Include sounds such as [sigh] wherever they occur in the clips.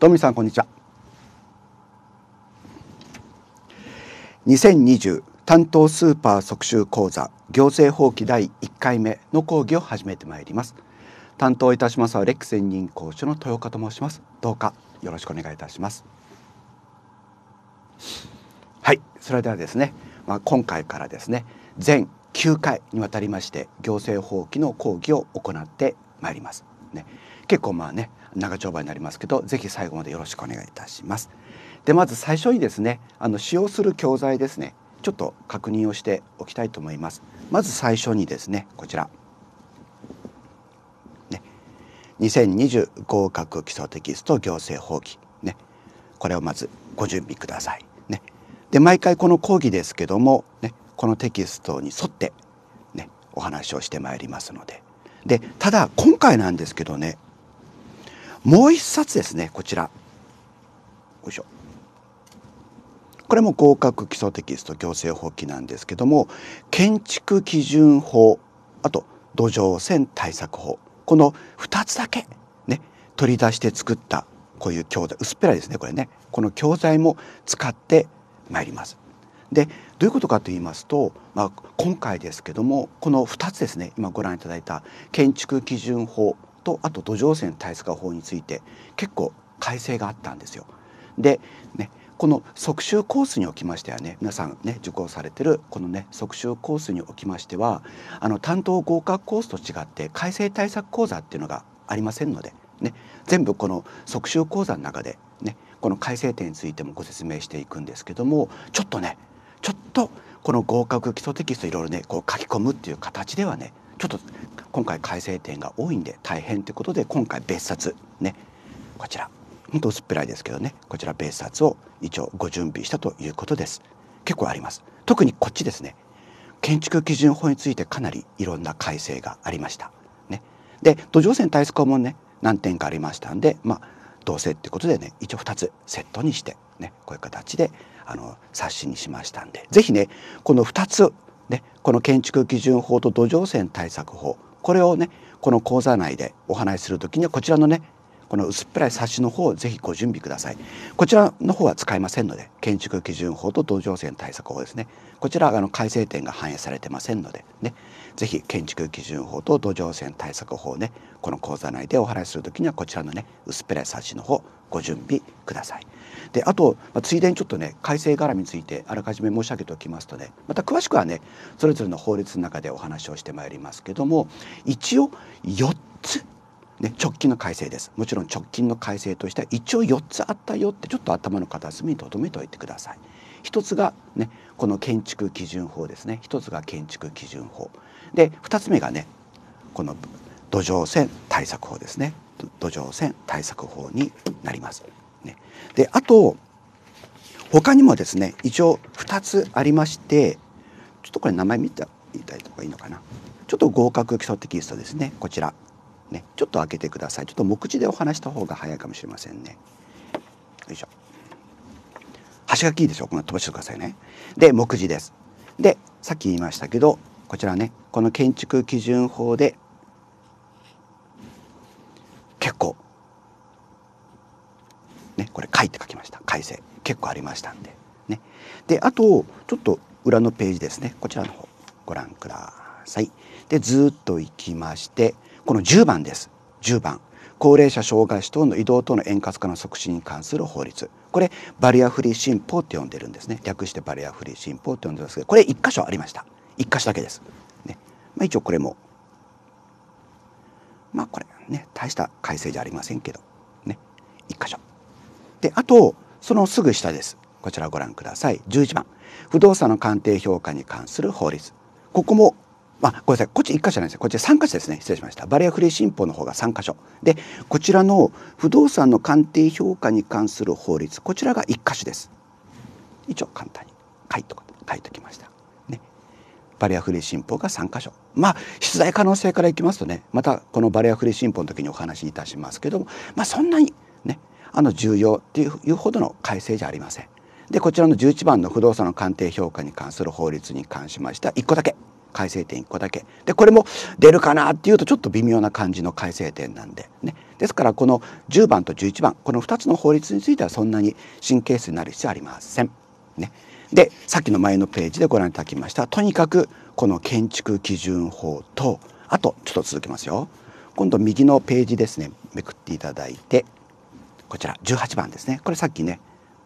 どうもみさんこんにちは2020担当スーパー即習講座行政法規第1回目の講義を始めてまいります担当いたしますはレック専任講師の豊岡と申しますどうかよろしくお願いいたしますはいそれではですねまあ、今回からですね全9回にわたりまして行政法規の講義を行ってまいりますね結構まあね長丁場になりますけど、ぜひ最後までよろしくお願いいたします。で、まず最初にですね、あの使用する教材ですね、ちょっと確認をしておきたいと思います。まず最初にですね、こちら。ね、2020合格基礎テキスト行政法規。ね、これをまずご準備ください。ね、で、毎回この講義ですけども、ね、このテキストに沿って、ね、お話をしてまいりますので。で、ただ今回なんですけどね、もう一冊ですねこちらよいしょこれも合格基礎テキスト行政法規なんですけども建築基準法あと土壌汚染対策法この2つだけね取り出して作ったこういう教材薄っぺらいですねこれねこの教材も使ってまいります。でどういうことかと言いますと、まあ、今回ですけどもこの2つですね今ご覧いただいた建築基準法とあと土壌汚染対策法について結構改正があったんですよ。で、ね、この即習コースにおきましてはね皆さんね受講されてるこのね即週コースにおきましてはあの担当合格コースと違って改正対策講座っていうのがありませんので、ね、全部この即週講座の中で、ね、この改正点についてもご説明していくんですけどもちょっとねちょっとこの合格基礎テキストいろいろねこう書き込むっていう形ではねちょっと今回改正点が多いんで大変ということで今回別冊ねこちらほんと薄っぺらいですけどねこちら別冊を一応ご準備したということです結構あります特にこっちですね建築基準法についてかなりいろんな改正がありましたねで土壌線対策もね何点かありましたんでまあうせってことでね一応2つセットにしてねこういう形であの冊子にしましたんで是非ねこの2つでこの建築基準法と土壌汚染対策法これをねこの講座内でお話しする時にはこちらのねこの薄っぺらい冊子の方をぜひご準備くださいこちらの方は使いませんので建築基準法と土壌汚染対策法ですねこちらあの改正点が反映されてませんのでねぜひ建築基準法と土壌汚染対策法ねこの講座内でお話しする時にはこちらのね薄っぺらい冊子の方ご準備ください。であと、まあ、ついでにちょっとね改正絡みについてあらかじめ申し上げておきますとねまた詳しくはねそれぞれの法律の中でお話をしてまいりますけども一応4つ、ね、直近の改正ですもちろん直近の改正としては一応4つあったよってちょっと頭の片隅に留めておいてください。一つがねこの建築基準法ですね一つが建築基準法で2つ目がねこの土壌汚染対策法ですね土壌汚染対策法になります。ね、であと他にもですね一応2つありましてちょっとこれ名前見ていただいた方がいいのかなちょっと合格基礎テキストですねこちらねちょっと開けてくださいちょっと目次でお話した方が早いかもしれませんねよいしょ端がきいいでしょこの飛ばしてくださいねで目次ですでさっき言いましたけどこちらねこの建築基準法でこれ「会」って書きました改正結構ありましたんでねであとちょっと裏のページですねこちらの方ご覧くださいでずっと行きましてこの10番です10番高齢者障害者等の移動等の円滑化の促進に関する法律これバリアフリー新法って呼んでるんですね略してバリアフリー新法って呼んでますけどこれ1箇所ありました1箇所だけです、ねまあ、一応これもまあこれね大した改正じゃありませんけどね1箇所であとそのすぐ下ですこちらご覧ください11番不動産の鑑定評価に関する法律ここもあ、ごめんなさい。こっち1箇所じゃないです。こっち3箇所ですね。失礼しました。バリアフリー新法の方が3箇所。で、こちらの不動産の鑑定評価に関する法律、こちらが1箇所です。一応簡単に書いと書いときました。ね。バリアフリー新法が3箇所。まあ、出題可能性からいきますとね、またこのバリアフリー新法の時にお話しいたしますけども、まあそんなにね、あの重要っていうほどの改正じゃありません。でこちらの11番の不動産の鑑定評価に関する法律に関しましては1個だけ改正点1個だけでこれも出るかなっていうとちょっと微妙な感じの改正点なんでねですからこの10番と11番この2つの法律についてはそんなに神経質になる必要はありません。ね、でさっきの前のページでご覧いただきましたとにかくこの建築基準法とあとちょっと続けますよ今度右のページですねめくっていただいてこちら18番ですねこれさっきね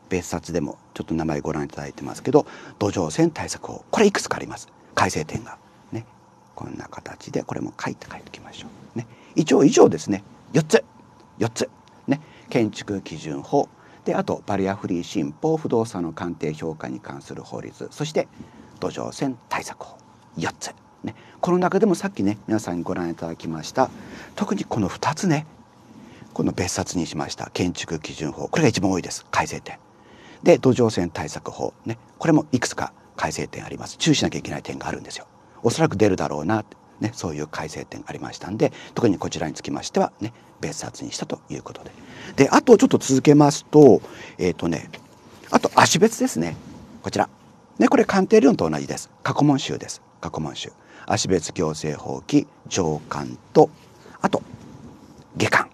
別冊でもちょっと名前ご覧いただいてますけど土壌汚染対策法これいくつかあります改正点がねこんな形でこれも書いて書いておきましょうね一応以上ですね4つ4つね建築基準法であとバリアフリー新法不動産の鑑定評価に関する法律そして土壌汚染対策法4つ、ね、この中でもさっきね皆さんにご覧いただきました特にこの2つねこの別冊にしました建築基準法これが一番多いです改正点で土壌汚染対策法ねこれもいくつか改正点あります注意しなきゃいけない点があるんですよおそらく出るだろうなね、そういう改正点ありましたんで特にこちらにつきましてはね別冊にしたということでであとちょっと続けますとえっ、ー、とねあと足別ですねこちらねこれ鑑定理論と同じです過去問集です過去問集足別行政法規上巻とあと下巻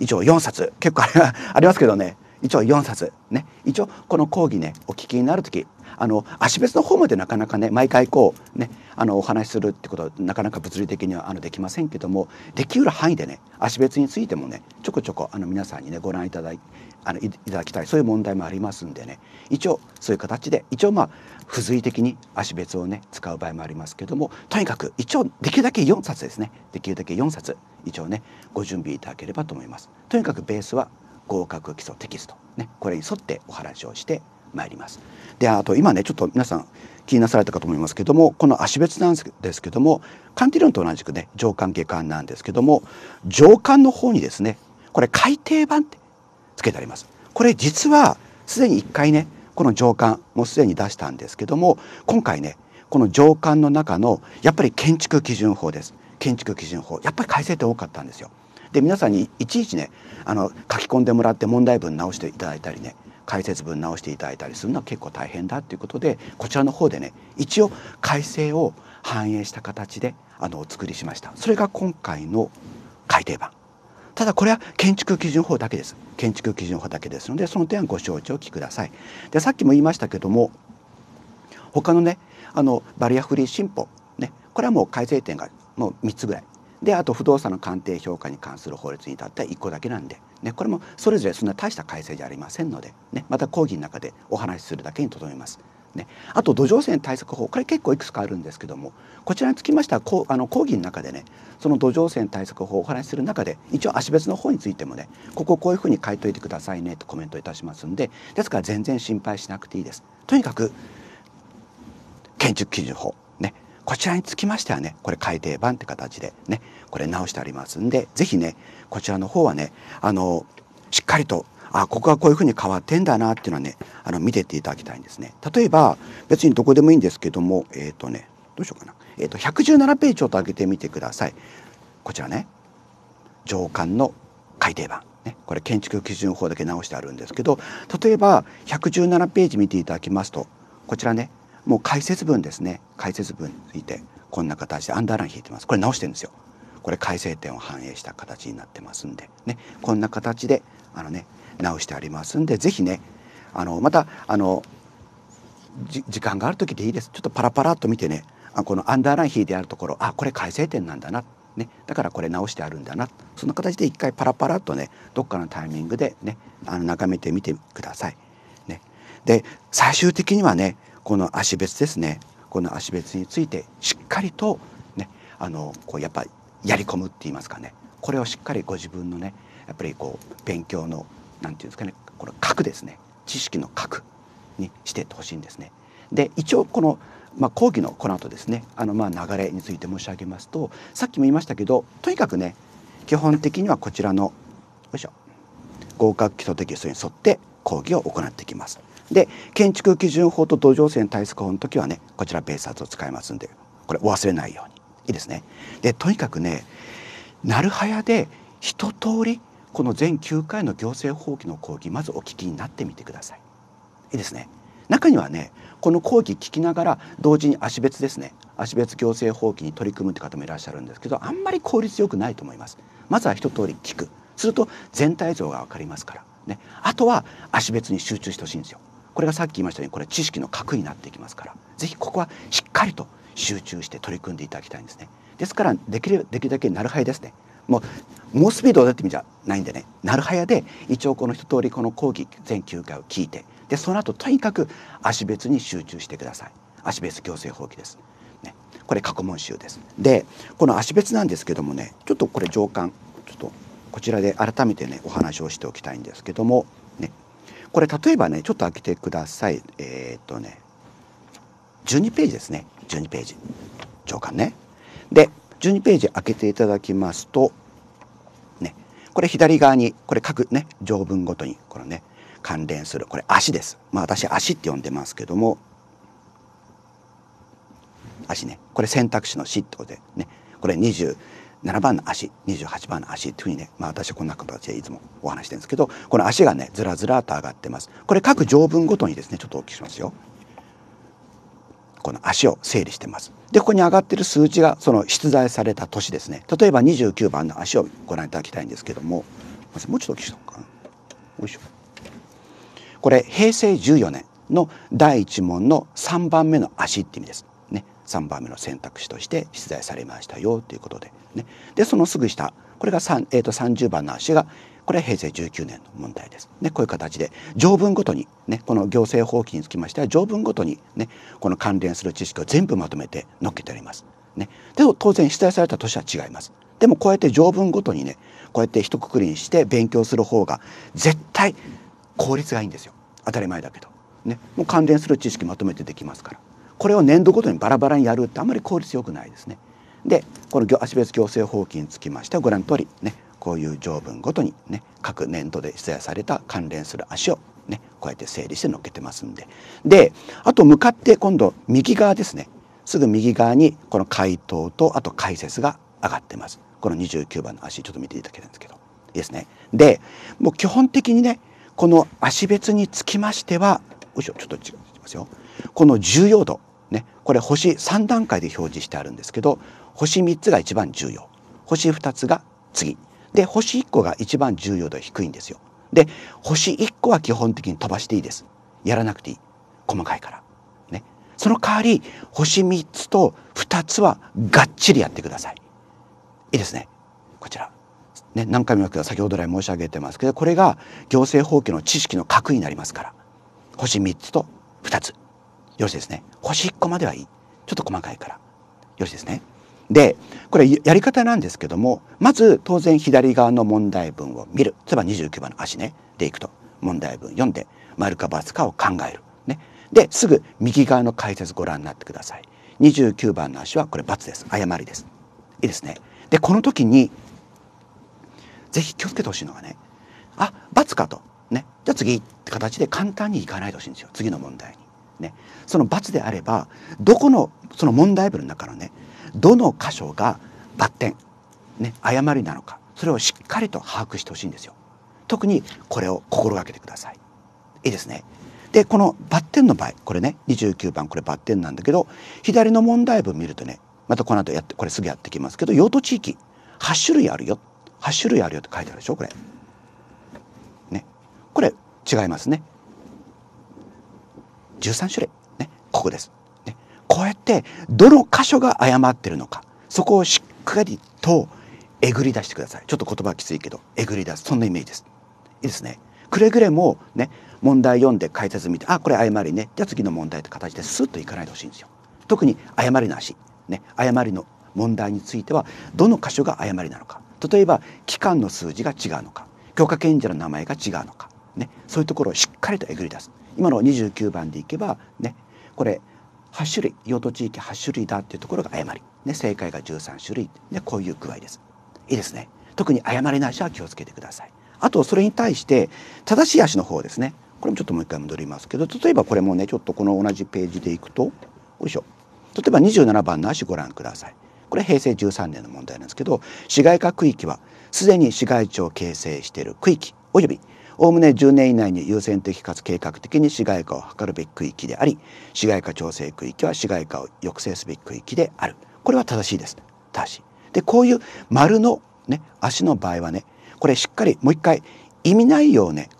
一応4冊結構ありますけどね一応4冊ね一応この講義ねお聞きになる時あの足別の方までなかなかね毎回こうねあのお話しするってことはなかなか物理的にはあのできませんけどもできうる範囲でね足別についてもねちょこちょこあの皆さんにねご覧いただいあのいただきたいそういう問題もありますんでね一応そういう形で一応まあ付随的に足別をね使う場合もありますけどもとにかく一応できるだけ4冊ですねできるだけ4冊一応ねご準備いただければと思います。とにかくベースは合格基礎テキスト、ね、これに沿ってお話をしてまいります。であと今ねちょっと皆さん気になされたかと思いますけどもこの足別なんですけども鑑定論と同じくね上官下官なんですけども上官の方にですねこれ改訂版ってつけてあります。これ実はすでに1回ねこの上官もすでに出したんですけども今回ねこの上官の中のやっぱり建築基準法です。建築基準法やっぱり改正って多かったんですよ。で皆さんにいちいちねあの書き込んでもらって問題文直していただいたりね解説文直していただいたりするのは結構大変だっていうことでこちらの方でね一応改正を反映した形であのお作りしましたそれが今回の改訂版ただこれは建築基準法だけです建築基準法だけですのでその点はご承知おきくださいでさっきも言いましたけども他のねあのバリアフリー新法ねこれはもう改正点がもう3つぐらいであと不動産の鑑定評価に関する法律に至っては1個だけなんで、ね、これもそれぞれそんな大した改正じゃありませんので、ね、また講義の中でお話しするだけにとどめます。ね、あと土壌汚染対策法これ結構いくつかあるんですけどもこちらにつきましてはこあの講義の中でねその土壌汚染対策法をお話しする中で一応足別の方についてもねこここういうふうに書いといてくださいねとコメントいたしますんでですから全然心配しなくていいです。とにかく建築基準法こちらにつきましてはねこれ改訂版って形でねこれ直してありますんで是非ねこちらの方はねあのしっかりとあここはこういうふうに変わってんだなっていうのはねあの見てっていただきたいんですね。例えば別にどこでもいいんですけどもえっ、ー、とねどうしようかな、えーと、と117ページちょっと上げてみてください。こちらね上巻の改訂版、ね、これ建築基準法だけ直してあるんですけど例えば117ページ見ていただきますとこちらねもう解説文ですね解説文についてこんな形でアンダーライン引いてますこれ直してるんですよこれ改正点を反映した形になってますんでねこんな形であのね直してありますんで是非ねあのまたあの時間がある時でいいですちょっとパラパラっと見てねあこのアンダーライン引いてあるところあこれ改正点なんだなね、だからこれ直してあるんだなそんな形で一回パラパラっとねどっかのタイミングでねあの眺めてみてください。ね、で最終的にはねこの足別ですねこの足別についてしっかりとねあのこうやっぱやり込むって言いますかねこれをしっかりご自分のねやっぱりこう勉強の何て言うんですかねこの核ですね知識の核にしててほしいんですね。で一応この、まあ、講義のこの後ですねあのまあ流れについて申し上げますとさっきも言いましたけどとにかくね基本的にはこちらのよいしょ合格基礎テキストに沿って講義を行っていきます。で建築基準法と土壌汚染対策法の時はねこちらベースアートを使いますんでこれお忘れないようにいいですね。でとにかくねなるはやで一通りこの全9回の行政法規の講義まずお聞きになってみてください。いいですね。中にはねこの講義聞きながら同時に足別ですね足別行政法規に取り組むって方もいらっしゃるんですけどあんまり効率よくないと思います。まずは一通り聞くすると全体像が分かりますから、ね、あとは足別に集中してほしいんですよ。これがさっき言いましたようにこれ知識の核になっていきますからぜひここはしっかりと集中して取り組んでいただきたいんですね。ですからできるできるだけなるはやですねもう猛スピードを出てみじゃないんでねなるはやで一応この一通りこの講義全9回を聞いてでその後とにかく足別に集中してください足別行政法規です、ね、これ過去問集ですでこの足別なんですけどもねちょっとこれ上巻ちょっとこちらで改めてねお話をしておきたいんですけどもねこれ例えばねちょっと開けてくださいえー、っとね12ページですね12ページ長官ねで12ページ開けていただきますとねこれ左側にこれ各ね条文ごとにこのね関連するこれ足ですまあ私足って呼んでますけども足ねこれ選択肢の「し」ってことでねこれ20 7番の足28番の足というふうにね、まあ、私はこんな形でいつもお話してるんですけどこの足がねずらずらと上がってますこれ各条文ごとにですねちょっとお聞きしますよこの足を整理してますでここに上がってる数値がその出題された年ですね例えば29番の足をご覧いただきたいんですけどももうちょっとお聞きしたのかよいしょこれ平成14年の第1問の3番目の足って意味です3番目の選択肢として出題されましたよということで,、ね、でそのすぐ下これが3、えー、と30番の足がこれは平成19年の問題です。ね、こういう形で条文ごとに、ね、この行政法規につきましては条文ごとに、ね、この関連する知識を全部まとめて載っけてあります。ね、で当然出題された年は違います。でもこうやって条文ごとにねこうやって一括りにして勉強する方が絶対効率がいいんですよ当たり前だけど、ね、もう関連する知識まとめてできますから。これを年度ごとにバラバラにやるってあまり効率よくないですね。でこの足別行政法規につきましてはご覧の通りねこういう条文ごとにね各年度で出題された関連する足をねこうやって整理して載っけてますんでであと向かって今度右側ですねすぐ右側にこの回答とあと解説が上がってますこの29番の足ちょっと見ていただけたんですけどいいですねでもう基本的にねこの足別につきましてはよいしょちょっと違いますよこの重要度これ星3段階で表示してあるんですけど星3つが一番重要星2つが次で星1個が一番重要度低いんですよ。で星1個は基本的に飛ばしていいです。やらなくていい細かいから。ね、その代わり星3つと2つはがっちりやってください。いいですねこちら。ね、何回も先ほど来申し上げてますけどこれが行政法規の知識の核になりますから星3つと2つよろしいですね。星1個まではいい。ちょっと細かいから。よろしいですね。で、これやり方なんですけども、まず当然左側の問題文を見る。例えば29番の足ね。でいくと。問題文読んで、丸か×かを考える。ね。で、すぐ右側の解説ご覧になってください。29番の足はこれ×です。誤りです。いいですね。で、この時に、ぜひ気をつけてほしいのがね、あ、×かと。ね。じゃあ次って形で簡単にいかないでほしいんですよ。次の問題に。ねその×であればどこのその問題文の中のねどの箇所が抜点、ね、誤りなのかそれをしっかりと把握してほしいんですよ。特にこれを心がけてください。いいですね。でこのバッテンの場合これね29番これバッテンなんだけど左の問題文見るとねまたこの後やってこれすぐやってきますけど用途地域8種類あるよ8種類あるよって書いてあるでしょこれ。ねこれ違いますね。13種類、ね、ここです、ね、こうやってどの箇所が誤ってるのかそこをしっかりとえぐり出してくださいちょっと言葉きついけどえぐり出すそんなイメージですいいですねくれぐれもね問題読んで解説見てあこれ誤りねじゃあ次の問題って形でスッといかないでほしいんですよ特に誤りの足ね誤りの問題についてはどの箇所が誤りなのか例えば期間の数字が違うのか許可権者の名前が違うのか、ね、そういうところをしっかりとえぐり出す今の29番でいけばねこれ8種類用途地域8種類だっていうところが誤り、ね、正解が13種類、ね、こういう具合ですいいですね特に誤りなしは気をつけてくださいあとそれに対して正しい足の方ですねこれもちょっともう一回戻りますけど例えばこれもねちょっとこの同じページでいくとよいしょ例えば27番の足ご覧くださいこれ平成13年の問題なんですけど市街化区域はすでに市街地を形成している区域およびおおむね10年以内に優先的かつ計画的に市街化を図るべき区域であり市街化調整区域は市街化を抑制すべき区域であるこれは正しいです、正しい。でこういう丸の、ね、足の場合はねこれしっかりもう一回意味内容をね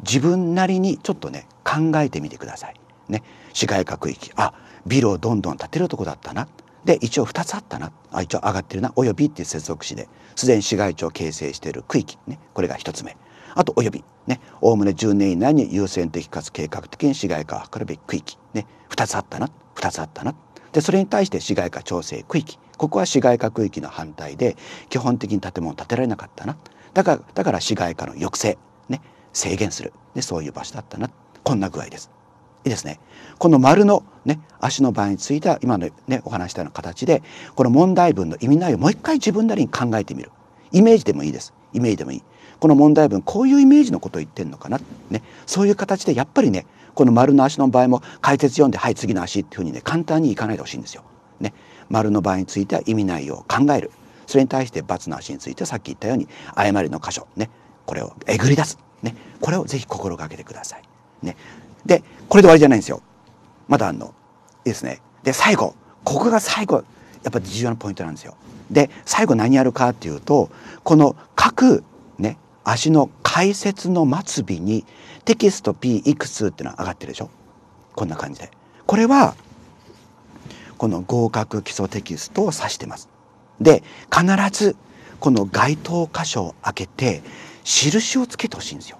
自分なりにちょっとね考えてみてください。ね、市街化区域あビルをどんどん建てるとこだったなで一応2つあったなあ一応上がってるなおよびっていう接続詞ですでに市街地を形成している区域、ね、これが1つ目あとおよびねおおむね10年以内に優先的かつ計画的に市街化を図るべき区域ね2つあったな2つあったなでそれに対して市街化調整区域ここは市街化区域の反対で基本的に建物を建てられなかったなだからだから市街化の抑制ね制限する、ね、そういう場所だったなこんな具合です。いいですね。この丸のね足の場合については今のねお話したような形でこの問題文の意味内容をもう一回自分なりに考えてみるイメージでもいいですイメージでもいいこの問題文こういうイメージのことを言ってんのかな、ね、そういう形でやっぱりねこの丸の足の場合も解説読んで「はい次の足」っていうふうにね簡単にいかないでほしいんですよ。ね、丸の場合については意味内容を考えるそれに対して×の足についてさっき言ったように誤りの箇所、ね、これをえぐり出す、ね、これをぜひ心がけてください。ね、でこれで終わりじゃないんですよ。まだあのいいですね。で最後ここが最後やっぱり重要なポイントなんですよ。で最後何やるかっていうとこのく、ね足の解説の末尾にテキスト P いくつってのは上がってるでしょこんな感じで。これはこの合格基礎テキストを指してます。で必ずこの該当箇所を開けて印をつけてほしいんですよ。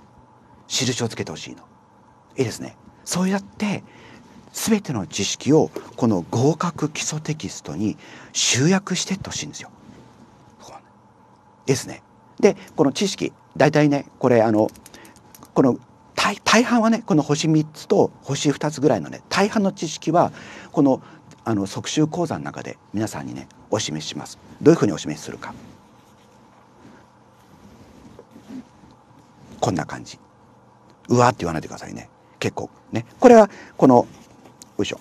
印をつけてほしいの。いいですね。そうやって全ての知識をこの合格基礎テキストに集約してってほしいんですよ。いいですね。でこの知識大体ねこれあのこの大半はねこの星3つと星2つぐらいのね大半の知識はこのあの即習講座の中で皆さんにねお示しします。どういうふうにお示しするか。こんな感じ。うわって言わないでくださいね。結構ね。これはこのよいしょ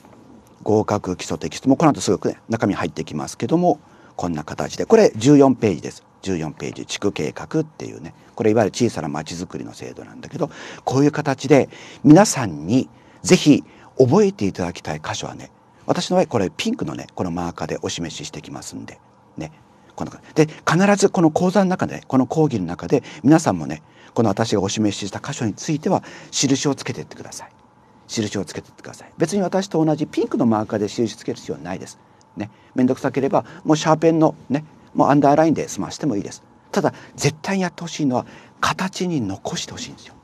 合格基礎テキストもこの後すぐ、ね、中身入ってきますけどもこんな形でこれ14ページです。14ページ地区計画っていうねこれいわゆる小さな町づくりの制度なんだけどこういう形で皆さんに是非覚えていただきたい箇所はね私の場合これピンクのねこのマーカーでお示ししてきますんでねこので必ずこの講座の中で、ね、この講義の中で皆さんもねこの私がお示しした箇所については印をつけていってください印をつけていってください別に私と同じピンクのマーカーで印つける必要はないですね面倒くさければもうシャーペンのねもうアンダーラインで済ましてもいいですただ絶対にやってほしいのは形に残してほしいんですよ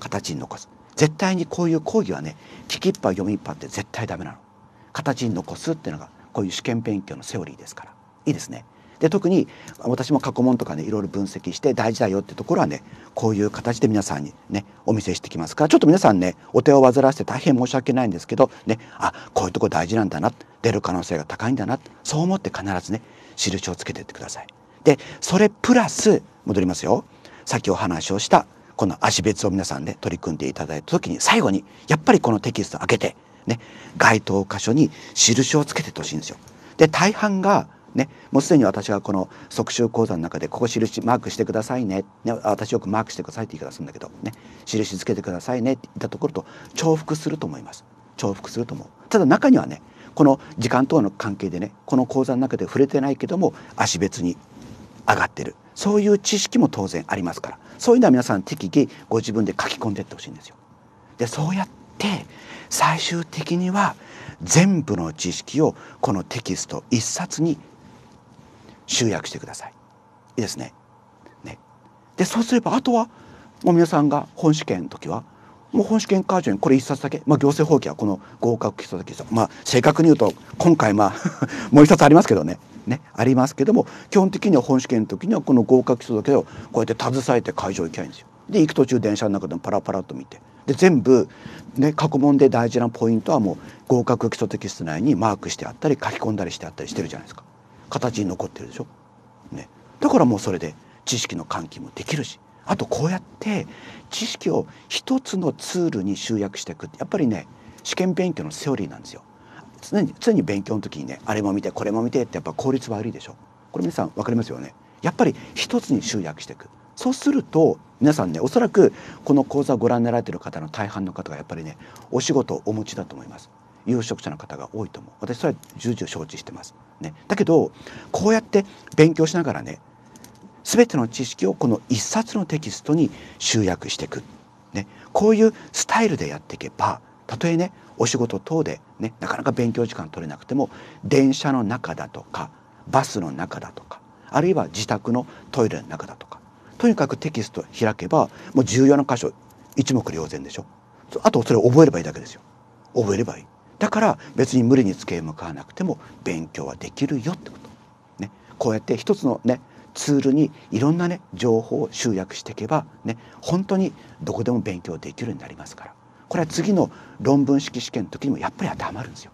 形に残す絶対にこういう講義はね聞きっぱ読みっぱって絶対ダメなの形に残すっていうのがこういう試験勉強のセオリーですからいいですねで特に私も過去問とかねいろいろ分析して大事だよってところはねこういう形で皆さんにねお見せしてきますからちょっと皆さんねお手を煩わせて大変申し訳ないんですけどねあこういうとこ大事なんだな出る可能性が高いんだなそう思って必ずね印をつけてってください。でそれプラス戻りますよさっきお話をしたこの足別を皆さんで、ね、取り組んでいただいた時に最後にやっぱりこのテキスト開けてね該当箇所に印をつけててほしいんですよ。で大半がね、もうすでに私がこの即習講座の中でここ印マークしてくださいねね私よくマークしてくださいって言い方するんだけどね印つけてくださいねって言ったところと重複すると思います重複すると思うただ中にはねこの時間との関係でねこの講座の中で触れてないけども足別に上がってるそういう知識も当然ありますからそういうのは皆さん適宜ご自分で書き込んでいってほしいんですよ。でそうやって最終的には全部の知識をこのテキスト1冊に集約してください。いいですね。ねでそうすればあとはもう皆さんが本試験の時はもう本試験カージこれ1冊だけ、まあ、行政法規はこの合格基礎だけです、まあ、正確に言うと今回まあ [laughs] もう1冊ありますけどねねありますけども基本的には本試験の時にはこの合格基礎だけをこうやって携えて会場行きゃいいんですよ。で行く途中電車の中でもパラパラと見てで全部、ね、過去問で大事なポイントはもう合格基礎テキスト内にマークしてあったり書き込んだりしてあったりしてるじゃないですか形に残ってるでしょ。ね、だからもうそれで知識の喚起もできるしあとこうやって知識を一つのツールに集約していくってやっぱりね試験勉強のセオリーなんですよ常に常に勉強の時にねあれも見てこれも見てってやっぱ効率悪いでしょこれ皆さん分かりますよねやっぱり一つに集約していくそうすると皆さんねおそらくこの講座をご覧になられてる方の大半の方がやっぱりねお仕事をお持ちだと思います有職者の方が多いと思う私それは重々承知してますねだけどこうやって勉強しながらねすべての知識をこの一冊のテキストに集約していく、ね、こういうスタイルでやっていけばたとえねお仕事等で、ね、なかなか勉強時間取れなくても電車の中だとかバスの中だとかあるいは自宅のトイレの中だとかとにかくテキスト開けばもう重要な箇所一目瞭然でしょあとそれを覚えればいいだけですよ覚えればいいだから別に無理に机へ向かわなくても勉強はできるよってことねこうやって一つのねツールにいろんなね情報を集約していけばね本当にどこでも勉強できるようになりますからこれは次の論文式試験の時にもやっぱり当てはまるんですよ。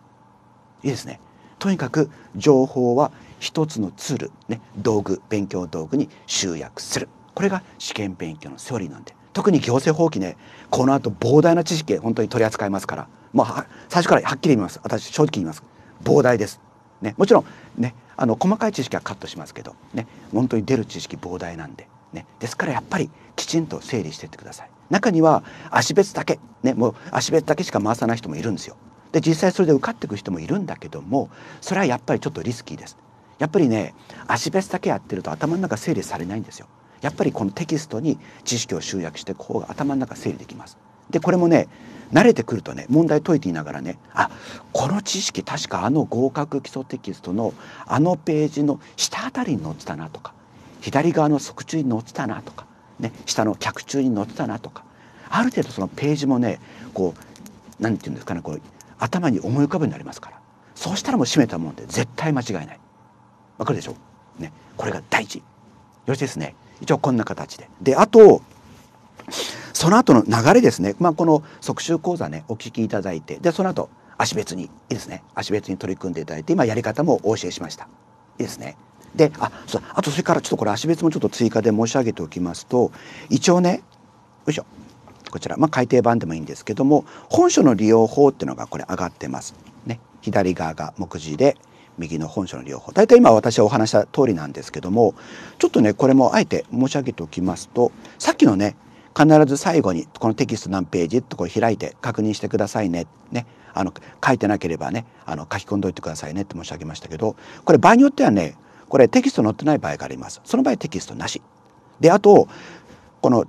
いいですね。とにかく情報は一つのツール、ね、道具勉強道具に集約するこれが試験勉強のセオリーなんで特に行政法規ねこの後膨大な知識本当に取り扱いますからもう最初からはっきり言います私正直言います膨大です。ね、もちろんねあの細かい知識はカットしますけどね本当に出る知識膨大なんで、ね、ですからやっぱりきちんと整理してってください中には足別だけ、ね、もう足別だけしか回さない人もいるんですよで実際それで受かってく人もいるんだけどもそれはやっぱりちょっとリスキーですやっぱりね足別だけやってると頭の中整理されないんですよやっぱりこのテキストに知識を集約してこが頭の中整理できますでこれもね慣れてくるとね問題解いていながらねあこの知識確かあの合格基礎テキストのあのページの下あたりに載ってたなとか左側の側中に載ってたなとか、ね、下の脚中に載ってたなとかある程度そのページもねこう何て言うんですかねこう頭に思い浮かぶようになりますからそうしたらもう閉めたもんで絶対間違いないわかるでしょねこれが大事よしですね一応こんな形でであとその後の流れですね、まあ、この即習講座ねお聞きいただいてでその後足別にいいですね足別に取り組んでいただいて今やり方もお教えしましたいいですねであそうあとそれからちょっとこれ足別もちょっと追加で申し上げておきますと一応ねよいしょこちら、まあ、改訂版でもいいんですけども本書の利用法っていうのがこれ上がってます。ね、左側が目次で右の本書の利用法大体今私はお話した通りなんですけどもちょっとねこれもあえて申し上げておきますとさっきのね必ず最後にこのテキスト何ページとこう開いて確認してくださいね。ね。あの書いてなければねあの書き込んどいてくださいねって申し上げましたけどこれ場合によってはねこれテキスト載ってない場合があります。その場合テキストなし。であとこの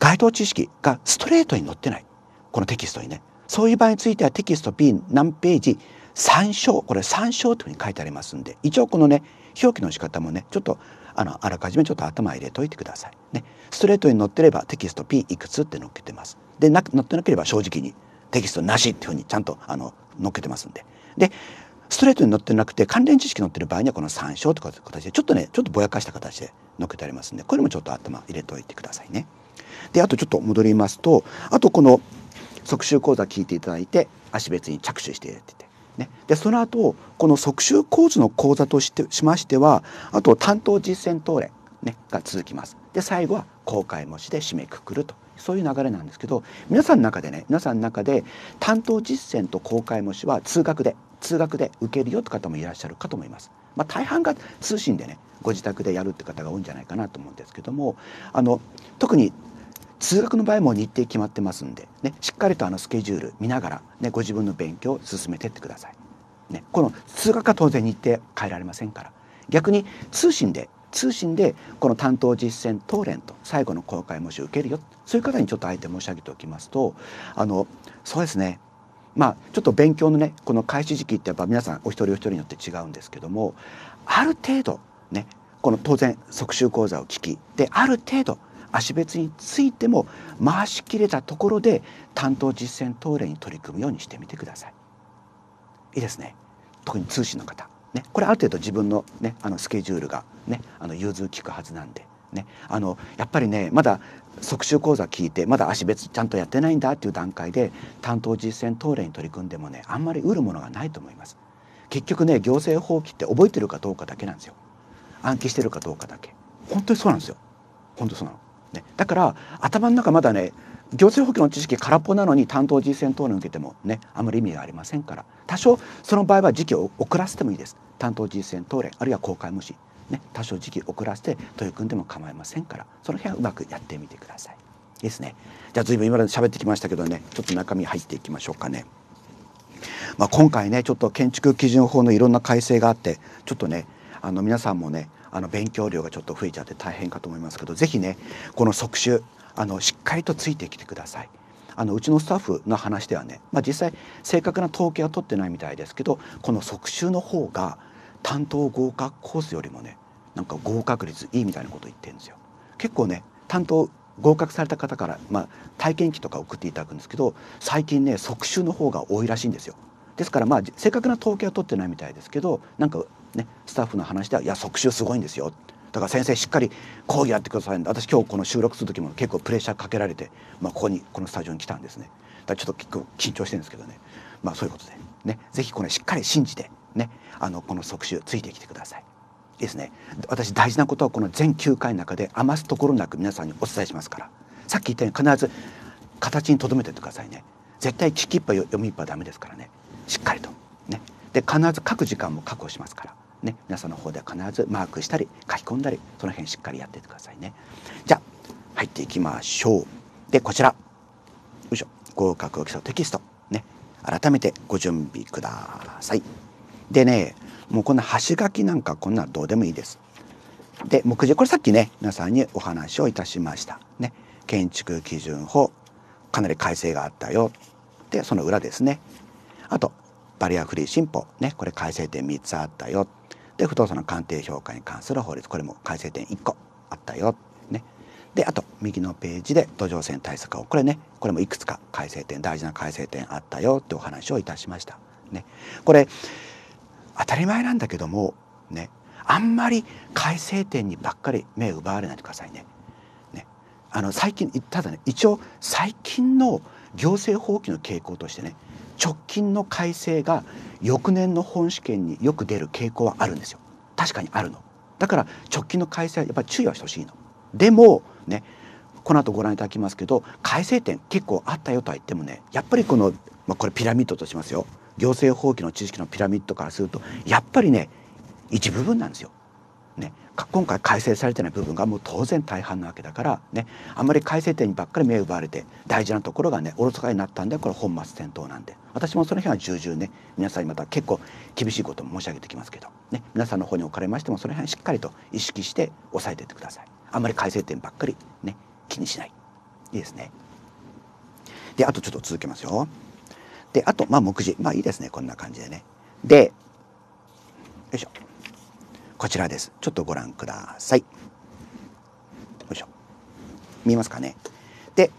該当知識がストレートに載ってないこのテキストにねそういう場合についてはテキスト B 何ページ参照これ参照というふうに書いてありますんで一応このね表記の仕方もねちょっとあのあらかじめちょっと頭入れといてください。ね、ストレートに載ってればテキスト P いくつって載っけてます。で載ってなければ正直にテキストなしっていうふうにちゃんとあの載っけてますんで。でストレートに載ってなくて関連知識載ってる場合にはこの参照とかいう形でちょっとねちょっとぼやかした形で載っけてありますんでこれもちょっと頭入れといてくださいね。であとちょっと戻りますとあとこの即習講座聞いていただいて足別に着手していただいてね、でその後この即習講座の講座としてしましてはあと担当実践等例、ね、が続きます。で最後は公開模試で締めくくるとそういう流れなんですけど皆さんの中でね皆さんの中で担当実践と公開模試は通学で通学で受けるよって方もいらっしゃるかと思います。まあ、大半が通信でねご自宅でやるって方が多いんじゃないかなと思うんですけどもあの特に通学の場合も日程決まってますんで、ね、しっかりとあのスケジュール見ながら、ね、ご自分の勉強を進めてってください。ね、この通学は当然日程変えられませんから逆に通信で通信でこの担当実践当連と最後の公開模試を受けるよそういう方にちょっとあえて申し上げておきますとあのそうですねまあちょっと勉強のねこの開始時期ってやっぱ皆さんお一人お一人によって違うんですけどもある程度ねこの当然即習講座を聞きである程度足別についても回しきれたところで担当実践等例に取り組むようにしてみてください。いいですね特に通信の方、ね、これある程度自分の,、ね、あのスケジュールが、ね、あの融通きくはずなんで、ね、あのやっぱりねまだ即習講座聞いてまだ足別ちゃんとやってないんだっていう段階で担当実践等例に取り組んでもねあんまり得るものがないと思います。結局ね行政法規って覚えてるかどうかだけなんですよ暗記してるかどうかだけ本当にそうなんですよ本当そうなのね、だから頭の中まだね行政法規の知識空っぽなのに担当実践等論受けてもねあまり意味がありませんから多少その場合は時期を遅らせてもいいです担当実践等論あるいは公開無視、ね、多少時期遅らせて取り組んでも構いませんからその辺はうまくやってみてくださいですねじゃあ随分今まで喋ってきましたけどねちょっと中身入っていきましょうかね、まあ、今回ねちょっと建築基準法のいろんな改正があってちょっとねあの皆さんもねあの勉強量がちょっと増えちゃって大変かと思いますけど是非ねこの即習あのしっかりとついてきてください。あのうちのスタッフの話ではね、まあ、実際正確な統計は取ってないみたいですけどこの即習の方が担当合格コースよりもねなんか合格率いいみたいなこと言ってるんですよ。結構ね担当合格された方から、まあ、体験記とか送っていただくんですけど最近ね即習の方が多いらしいんですよ。ですからまあ正確な統計は取ってないみたいですけどなんかね、スタッフの話では「いや即習すごいんですよ」だから先生しっかり講義やってください私今日この収録する時も結構プレッシャーかけられて、まあ、ここにこのスタジオに来たんですねだからちょっと結構緊張してるんですけどねまあそういうことでね是非これしっかり信じてねあのこの即習ついてきてください。いいですね私大事なことはこの全9回の中で余すところなく皆さんにお伝えしますからさっき言ったように必ず形にとどめてってくださいね絶対聞きっぱ読みっぱダメですからねしっかりとねで必ず書く時間も確保しますからね、皆さんの方では必ずマークしたり書き込んだりその辺しっかりやっててくださいね。じゃあ入っていきましょう。でこちらよいしょ合格を競うテキストね改めてご準備ください。でねもうこんな端書きなんかこんなどうでもいいです。で目次これさっきね皆さんにお話をいたしました。ね建築基準法かなり改正があったよでその裏ですね。あとバリアフリー新法ねこれ改正点3つあったよで不動産の鑑定評価に関する法律これも改正点1個あったよ。ね、であと右のページで土壌汚染対策をこれねこれもいくつか改正点大事な改正点あったよってお話をいたしました。ね、これ当たり前なんだけどもねあんまり改正点にばっかり目を奪われないでくださいね。ねあの最近ただね一応最近の行政法規の傾向としてね直近の改正が翌年の本試験によく出る傾向はあるんですよ確かにあるのだから直近の改正はやっぱり注意はしてほしいのでもねこの後ご覧いただきますけど改正点結構あったよとは言ってもねやっぱりこの、まあ、これピラミッドとしますよ行政法規の知識のピラミッドからするとやっぱりね一部分なんですよね、今回改正されてない部分がもう当然大半なわけだから、ね、あんまり改正点にばっかり目を奪われて大事なところがねおろそかになったんでこれ本末転倒なんで私もその辺は重々ね皆さんにまた結構厳しいことも申し上げてきますけど、ね、皆さんの方におかれましてもその辺しっかりと意識して押さえていってください。あんまり改正点ばっかり、ね、気にしない。いいですね。であとちょっと続けますよ。であとまあ目次まあいいですねこんな感じでね。でよいしょ。こちらですちょっとご覧くださいよいしょ見えますかねで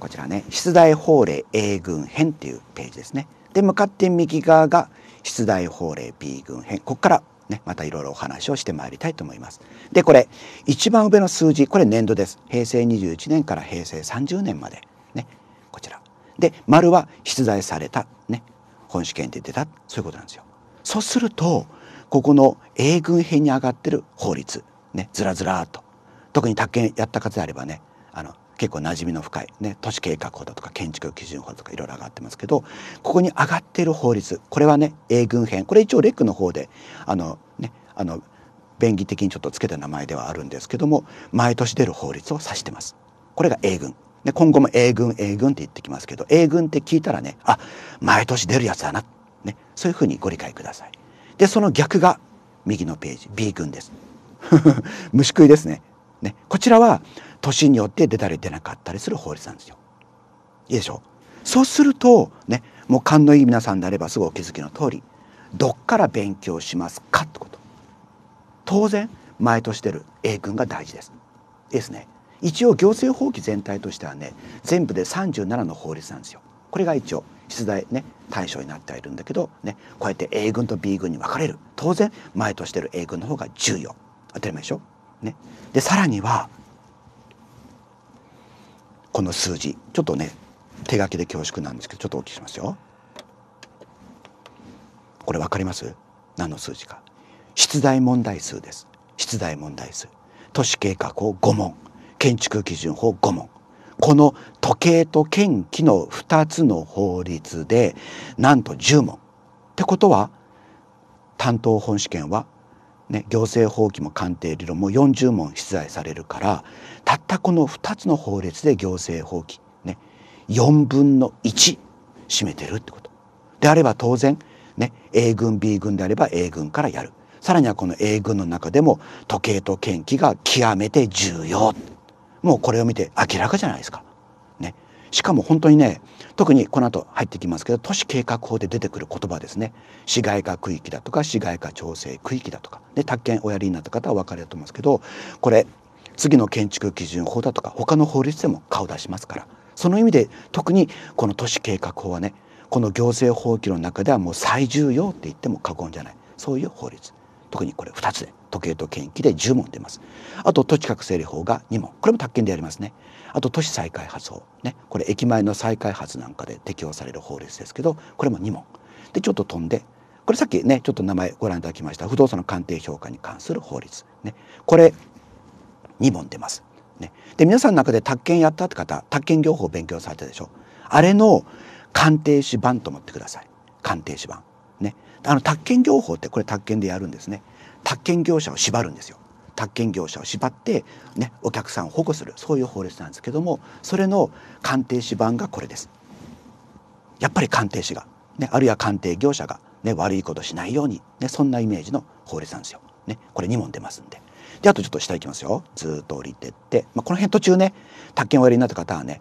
こちらね出題法令 A 群編っていうページですねで向かって右側が出題法令 B 群編ここからね、またいろいろお話をしてまいりたいと思います。で、これ、一番上の数字、これ年度です。平成21年から平成30年まで。ね、こちら。で、丸は出題された、ね、本試験で出た、そういうことなんですよ。そうすると、ここの英軍編に上がってる法律ねずらずらと特に宅建やった方であればねあの結構なじみの深い、ね、都市計画法だとか建築基準法とかいろいろ上がってますけどここに上がっている法律これはね英軍編これ一応レックの方であのねあの便宜的にちょっとつけた名前ではあるんですけども毎年出る法律を指してます。これが英軍で今後も英軍英軍って言ってきますけど英軍って聞いたらねあ毎年出るやつだな、ね、そういうふうにご理解ください。でその逆が右のページ B 群です [laughs] 虫食いですねねこちらは年によって出たり出なかったりする法律なんですよいいでしょうそうするとねもう勘のいい皆さんであればすぐお気づきの通りどっから勉強しますかってこと当然毎年出る A 群が大事ですですね一応行政法規全体としてはね全部で37の法律なんですよこれが一応出題ね対象になってはいるんだけど、ね、こうやって A 軍と B 軍に分かれる当然前としてる A 軍の方が重要当たり前でしょ。ね、でさらにはこの数字ちょっとね手書きで恐縮なんですけどちょっとお聞きしますよ。これ分かります何の数字か。出題問題数です。出題問題数。都市計画法5問建築基準法5問この時計と剣気の2つの法律でなんと10問。ってことは担当本試験は、ね、行政法規も鑑定理論も40問出題されるからたったこの2つの法律で行政法規、ね、4分の1占めてるってこと。であれば当然、ね、A 軍 B 軍であれば A 軍からやる。さらにはこの A 軍の中でも時計と研機が極めて重要。もうこれを見て明らかじゃないですか。ね、しかも本当にね特にこの後入ってきますけど都市計画法で出てくる言葉ですね市街化区域だとか市街化調整区域だとかで宅建おやりになった方はお分かりだと思いますけどこれ次の建築基準法だとか他の法律でも顔出しますからその意味で特にこの都市計画法はねこの行政法規の中ではもう最重要って言っても過言じゃないそういう法律特にこれ2つで時計と研機で10問出ます。あと土地確整理法が2問これも宅建でやりますね。あと都市再開発法ねこれ駅前の再開発なんかで適用される法律ですけどこれも2問でちょっと飛んでこれさっきねちょっと名前ご覧いただきました不動産の鑑定評価に関する法律ねこれ2問出ます。ね、で皆さんの中で宅建やったって方宅建業法を勉強されたでしょあれの鑑定士版と思ってください鑑定士版ねあの宅建業法ってこれ宅建でやるんですね宅建業者を縛るんですよ宅建業者を縛って、ね、お客さんを保護するそういう法律なんですけどもそれの鑑定士版がこれですやっぱり鑑定士が、ね、あるいは鑑定業者が、ね、悪いことしないように、ね、そんなイメージの法律なんですよ、ね、これ二問出ますんでであとちょっと下行きますよずっと降りてって、まあ、この辺途中ね宅建をおやりになった方はね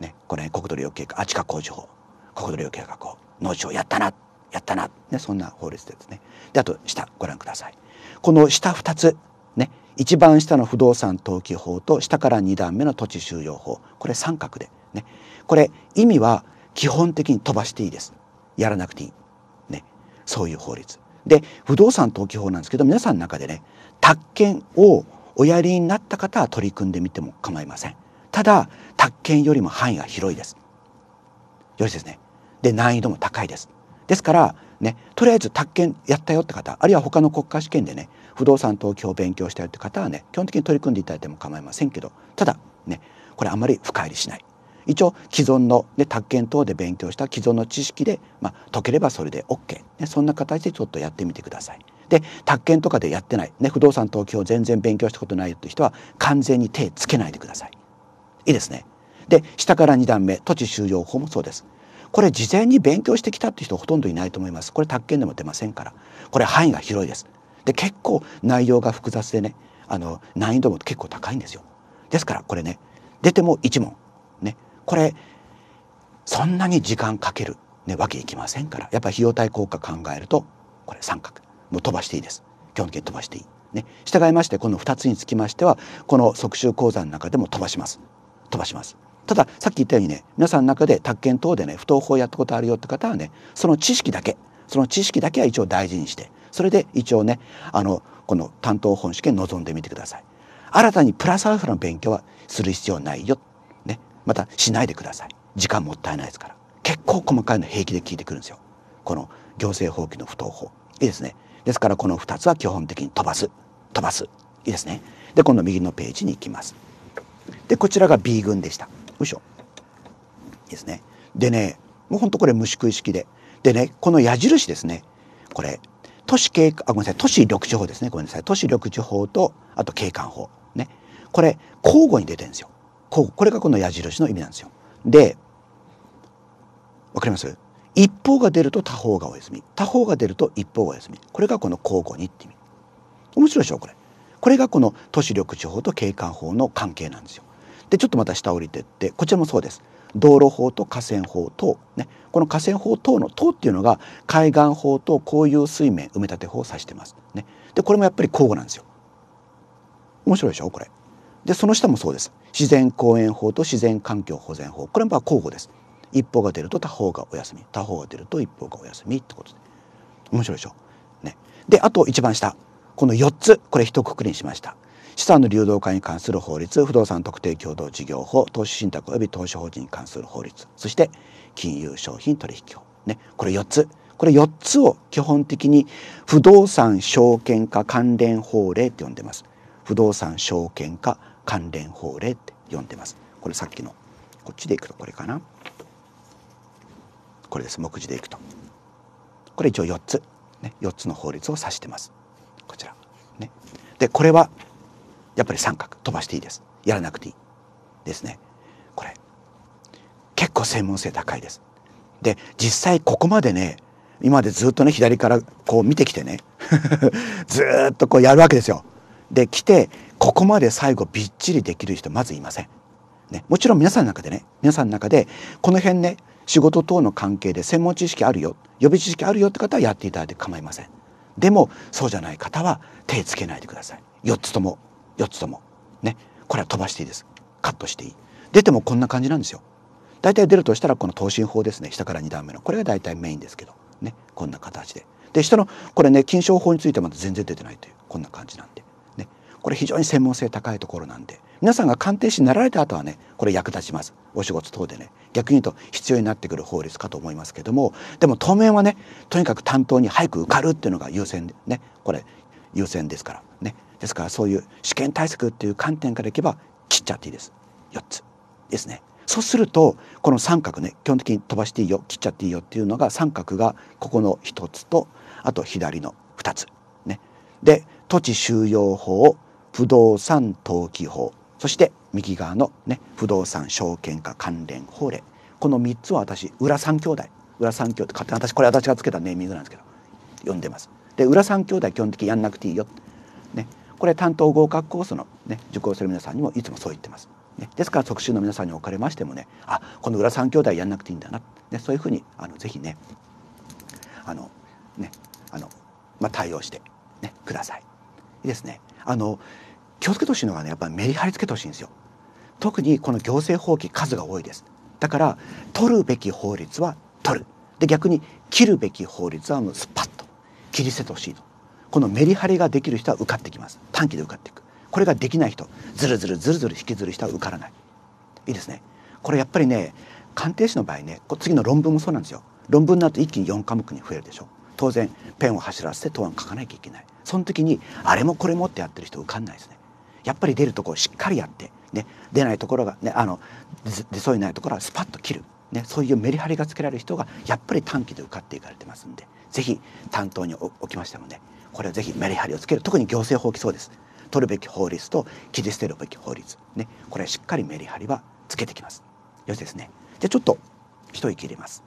ねこれ辺国土利用計画あ地下工事法国土利用計画法農地をやったなってやったな、ね、そんな法律ですね。であと下ご覧ください。この下2つね一番下の不動産登記法と下から2段目の土地収容法これ三角でねこれ意味は基本的に飛ばしていいですやらなくていい、ね、そういう法律で不動産登記法なんですけど皆さんの中でね宅建をおやりになった方は取り組んでみても構いませんただ宅建よりも範囲が広いですよろしいですねで難易度も高いですですからねとりあえず宅建やったよって方あるいは他の国家試験でね不動産登記を勉強したよって方はね基本的に取り組んでいただいても構いませんけどただねこれあんまり深入りしない一応既存の、ね、宅建等で勉強した既存の知識で、まあ、解ければそれで OK、ね、そんな形でちょっとやってみてください。で宅建とかでやってない、ね、不動産登記を全然勉強したことないよいう人は完全に手つけないでください。いいですね。で下から2段目土地収容法もそうです。これ事前に勉強してきたって人ほとんどいないと思いますこれ宅建でも出ませんからこれ範囲が広いですで結構内容が複雑でねあの難易度も結構高いんですよですからこれね出ても1問ねこれそんなに時間かける、ね、わけいきませんからやっぱ費用対効果考えるとこれ三角もう飛ばしていいです基本的に飛ばしていいね、従いましてこの2つにつきましてはこの即習講座の中でも飛ばします飛ばしますたださっき言ったようにね皆さんの中で宅建等でね不登校やったことあるよって方はねその知識だけその知識だけは一応大事にしてそれで一応ねあのこの担当本試験臨んでみてください。新たにプラスアルファの勉強はする必要ないよ。ね。またしないでください。時間もったいないですから。結構細かいの平気で聞いてくるんですよ。この行政法規の不登法。いいですね。ですからこの2つは基本的に飛ばす。飛ばす。いいですね。で、今度右のページに行きます。で、こちらが B 群でした。いしょですねでねもうほんとこれ虫食い式ででねこの矢印ですねこれ都市景あごめんなさい都市緑地法ですねごめんなさい都市緑地法とあと景観法ねこれ交互に出てるんですよこれがこの矢印の意味なんですよでわかります一方が出ると他方がお休み他方が出ると一方がお休みこれがこの交互にって意味面白いでしょこれこれがこの都市緑地法と景観法の関係なんですよでちょっとまた下降りてってこちらもそうです道路法と河川法等、ね、この河川法等の等っていうのが海岸法と公有水面埋め立て法を指してます、ね、でこれもやっぱり交互なんですよ面白いでしょこれでその下もそうです自然公園法と自然環境保全法これも交互です一方が出ると他方がお休み他方が出ると一方がお休みってことで面白いでしょねであと一番下この4つこれ一括りにしました資産の流動化に関する法律不動産特定共同事業法投資信託及び投資法人に関する法律そして金融商品取引法ねこれ4つこれ4つを基本的に不動産証券化関連法令って呼んでます。不動産証券化関連法令って呼んでます。これさっきのこっちでいくとこれかな。これです。目次でいくと。これ一応4つ。ね、4つの法律を指してます。こちら。ね、でこれはやっぱり三角飛ばしていいですやらなくていいですねこれ結構専門性高いですで実際ここまでね今までずっとね左からこう見てきてね [laughs] ずっとこうやるわけですよで来てここまで最後びっちりできる人まずいませんね、もちろん皆さんの中でね皆さんの中でこの辺ね仕事等の関係で専門知識あるよ予備知識あるよって方はやっていただいて構いませんでもそうじゃない方は手つけないでください4つとも4つともねこれは飛ばしていいですカットしていい出てもこんな感じなんですよ大体出るとしたらこの等身法ですね下から2段目のこれが大体メインですけどねこんな形でで下のこれね金賞法についてまだ全然出てないというこんな感じなんでねこれ非常に専門性高いところなんで皆さんが鑑定士になられた後はねこれ役立ちますお仕事等でね逆に言うと必要になってくる法律かと思いますけどもでも当面はねとにかく担当に早く受かるっていうのが優先ねこれ優先ですからですからそういう試験対策っていう観点からいけば切っちゃっていいです4つですね。そうするとこの三角ね基本的に飛ばしていいよ切っちゃっていいよっていうのが三角がここの1つとあと左の2つ。ね、で土地収容法不動産登記法そして右側のね不動産証券化関連法令この3つは私裏三兄弟裏三兄弟勝手に私これ私がつけたネーミングなんですけど読んでます。で裏三兄弟基本的にやんなくていいよ。ね、これ担当合格コースの、ね、受講する皆さんにもいつもそう言ってます。ね、ですから特集の皆さんにおかれましてもねあこの裏三兄弟やんなくていいんだな、ね、そういうふうにあのぜひねあのねあの、まあ、対応して、ね、ください。いいですね。あの気をつけてほしいのがねやっぱりメリハリつけてほしいんですよ。特にこの行政法規数が多いです。だから取るべき法律は取る。で逆に切るべき法律はもうスパッと切り捨ててほしいと。このメリハリができる人は受かってきます短期で受かっていくこれができない人ずるずるずるずる引きずる人は受からないいいですねこれやっぱりね鑑定士の場合ね次の論文もそうなんですよ論文になると一気に4科目に増えるでしょ当然ペンを走らせて答案書かなきゃいけないその時にあれもこれもってやってる人受かんないですねやっぱり出るところしっかりやって、ね、出ないところが、ね、あの出そうにないところはスパッと切る、ね、そういうメリハリがつけられる人がやっぱり短期で受かっていかれてますんで是非担当におきましたのねこれはぜひメリハリをつける特に行政法規そうです取るべき法律と切り捨てるべき法律ねこれしっかりメリハリはつけてきますよしですねじゃちょっと一息入れます